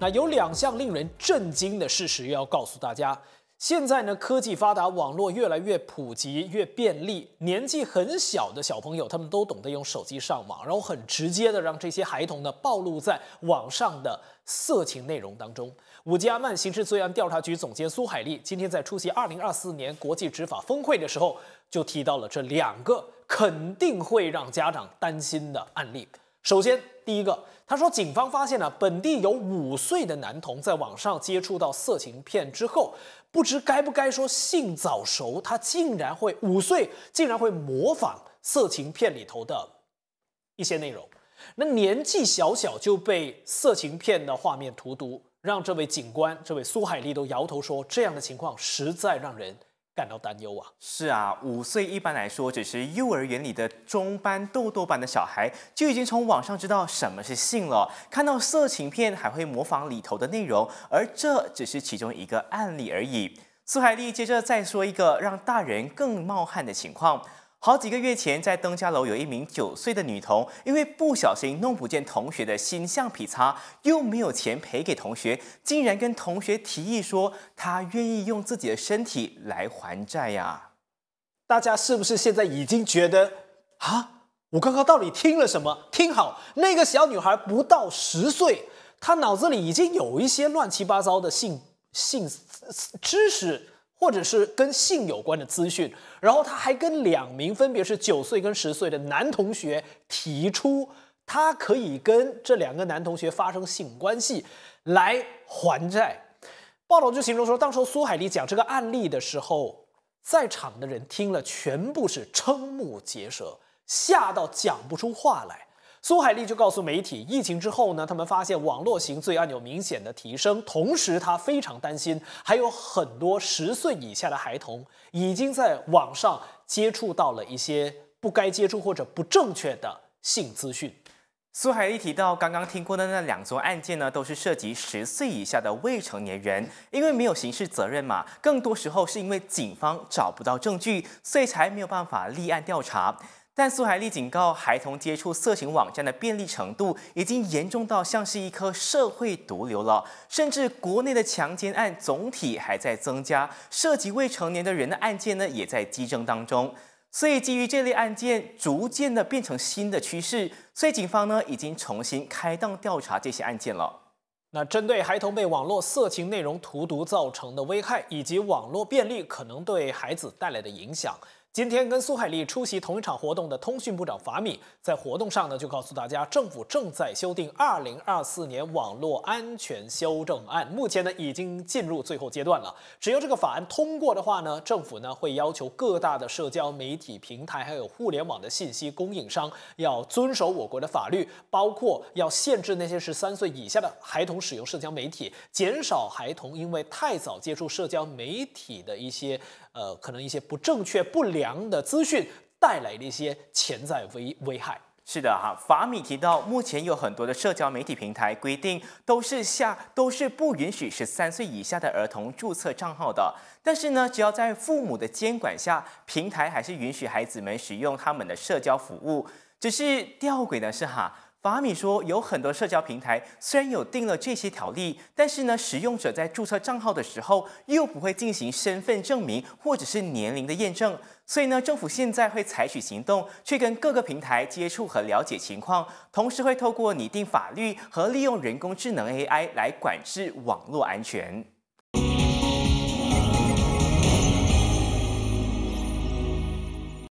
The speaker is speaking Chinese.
那有两项令人震惊的事实要告诉大家。现在呢，科技发达，网络越来越普及、越便利，年纪很小的小朋友他们都懂得用手机上网，然后很直接的让这些孩童呢暴露在网上的色情内容当中。乌阿曼刑事罪案调查局总监苏海丽今天在出席二零二四年国际执法峰会的时候，就提到了这两个肯定会让家长担心的案例。首先，第一个，他说，警方发现呢，本地有五岁的男童在网上接触到色情片之后，不知该不该说性早熟，他竟然会五岁竟然会模仿色情片里头的一些内容，那年纪小小就被色情片的画面荼毒，让这位警官，这位苏海丽都摇头说，这样的情况实在让人。感到担忧啊！是啊，五岁一般来说只是幼儿园里的中班、豆豆班的小孩，就已经从网上知道什么是性了，看到色情片还会模仿里头的内容，而这只是其中一个案例而已。苏海丽接着再说一个让大人更冒汗的情况。好几个月前，在登嘉楼有一名九岁的女童，因为不小心弄不见同学的新橡皮擦，又没有钱赔给同学，竟然跟同学提议说，她愿意用自己的身体来还债呀。大家是不是现在已经觉得啊，我刚刚到底听了什么？听好，那个小女孩不到十岁，她脑子里已经有一些乱七八糟的性性知识。或者是跟性有关的资讯，然后他还跟两名分别是九岁跟十岁的男同学提出，他可以跟这两个男同学发生性关系来还债。报道就形容说，当时苏海丽讲这个案例的时候，在场的人听了全部是瞠目结舌，吓到讲不出话来。苏海丽就告诉媒体，疫情之后呢，他们发现网络刑罪案有明显的提升，同时他非常担心，还有很多十岁以下的孩童已经在网上接触到了一些不该接触或者不正确的性资讯。苏海丽提到，刚刚听过的那两宗案件呢，都是涉及十岁以下的未成年人，因为没有刑事责任嘛，更多时候是因为警方找不到证据，所以才没有办法立案调查。但苏海利警告，孩童接触色情网站的便利程度已经严重到像是一颗社会毒瘤了。甚至国内的强奸案总体还在增加，涉及未成年的人的案件呢也在激增当中。所以基于这类案件逐渐的变成新的趋势，所以警方呢已经重新开档调查这些案件了。那针对孩童被网络色情内容荼毒造成的危害，以及网络便利可能对孩子带来的影响。今天跟苏海利出席同一场活动的通讯部长法米，在活动上呢就告诉大家，政府正在修订《二零二四年网络安全修正案》，目前呢已经进入最后阶段了。只要这个法案通过的话呢，政府呢会要求各大的社交媒体平台还有互联网的信息供应商要遵守我国的法律，包括要限制那些1三岁以下的孩童使用社交媒体，减少孩童因为太早接触社交媒体的一些。呃，可能一些不正确、不良的资讯带来的一些潜在危危害。是的哈，法米提到，目前有很多的社交媒体平台规定都是下都是不允许十三岁以下的儿童注册账号的。但是呢，只要在父母的监管下，平台还是允许孩子们使用他们的社交服务。只是吊诡的是哈。法米说，有很多社交平台虽然有定了这些条例，但是呢，使用者在注册账号的时候又不会进行身份证明或者是年龄的验证，所以呢，政府现在会采取行动，去跟各个平台接触和了解情况，同时会透过拟定法律和利用人工智能 AI 来管制网络安全。